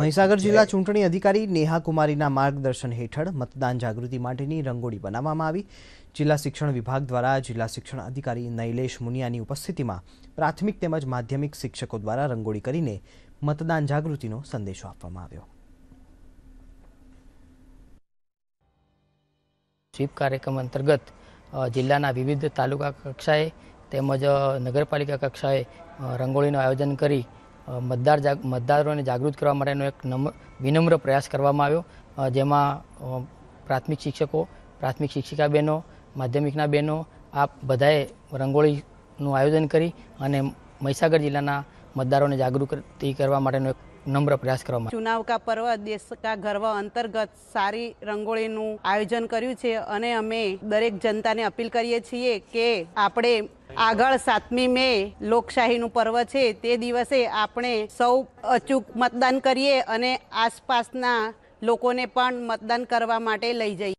મહીસાગર જિલ્લા ચૂંટણી અધિકારી નેહા કુમારીના માર્ગદર્શન હેઠળ મતદાન જાગૃતિ માટેની રંગોળી બનાવવામાં આવી જિલ્લા શિક્ષણ વિભાગ દ્વારા જિલ્લા શિક્ષણ અધિકારી નૈલેશ મુનિયાની ઉપસ્થિતિમાં પ્રાથમિક તેમજ માધ્યમિક શિક્ષકો દ્વારા રંગોળી કરીને મતદાન જાગૃતિનો સંદેશો આપવામાં આવ્યો સ્વીપ કાર્યક્રમ અંતર્ગત જિલ્લાના વિવિધ તાલુકા કક્ષાએ તેમજ નગરપાલિકા કક્ષાએ રંગોળીનું આયોજન કરી મતદાર જાગ મતદારોને જાગૃત કરવા માટેનો એક નમ્ર વિનમ્ર પ્રયાસ કરવામાં આવ્યો જેમાં પ્રાથમિક શિક્ષકો પ્રાથમિક શિક્ષિકા બહેનો માધ્યમિકના બહેનો આ બધાએ રંગોળીનું આયોજન કરી અને મહીસાગર જિલ્લાના મતદારોને જાગૃતિ કરવા માટેનો એક નમ્ર પ્રયાસ કરવામાં ચુનાવ કા પર્વ દેશ કા ગર્વ અંતર્ગત સારી રંગોળીનું આયોજન કર્યું છે અને અમે દરેક જનતાને અપીલ કરીએ છીએ કે આપણે આગળ સાતમી મે લોકશાહીનું પર્વ છે તે દિવસે આપણે સૌ અચૂક મતદાન કરીએ અને આસપાસના લોકોને પણ મતદાન કરવા માટે લઈ જઈએ